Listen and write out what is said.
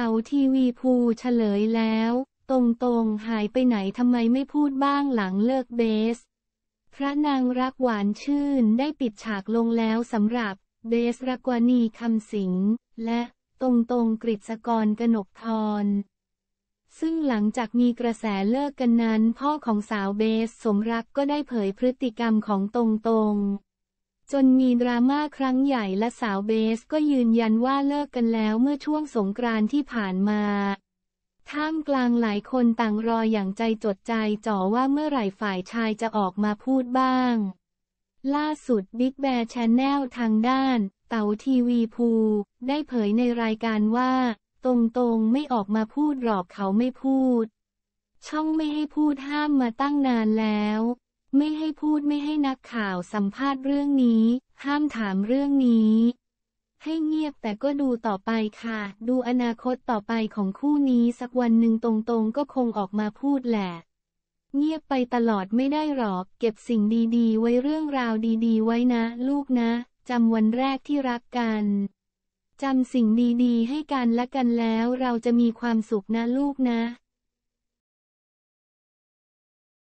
เต๋าทีวีภูเฉลยแล้ว ตรงๆหายไปไหนทำไมไม่พูดบ้างหลังเลิกเบส พระนางรักหวานชื่นได้ปิดฉากลงแล้วสำหรับเบสรักวานีคำสิง และตรงตรงกฤษกรกนกทร ซึ่งหลังจากมีกระแสเลิกกันนั้นพ่อของสาวเบสสมรักก็ได้เผยพฤติกรรมของตรงตรงจนมีดราม่าครั้งใหญ่และสาวเบสก็ยืนยันว่าเลิกกันแล้วเมื่อช่วงสงกรานต์ที่ผ่านมาท่ามกลางหลายคนต่างรออย่างใจจดใจจ่อว่าเมื่อไหร่ฝ่ายชายจะออกมาพูดบ้าง ล่าสุดบิ๊กแบร์ชแนลทางด้านเต๋าทีวีพู ได้เผยในรายการว่า ตรงๆไม่ออกมาพูดหรอกเขาไม่พูด ช่องไม่ให้พูดห้ามมาตั้งนานแล้วไม่ให้พูดไม่ให้นักข่าวสัมภาษณ์เรื่องนี้ ห้ามถามเรื่องนี้ ให้เงียบแต่ก็ดูต่อไปค่ะ ดูอนาคตต่อไปของคู่นี้สักวันหนึ่งตรง ๆ ก็คงออกมาพูดแหละ เงียบไปตลอดไม่ได้หรอก เก็บสิ่งดีๆ ไว้เรื่องราวดี ๆไว้นะ ลูกนะจำวันแรกที่รักกันจำสิ่งดี ๆ ให้กันและกันแล้ว เราจะมีความสุขนะลูกนะ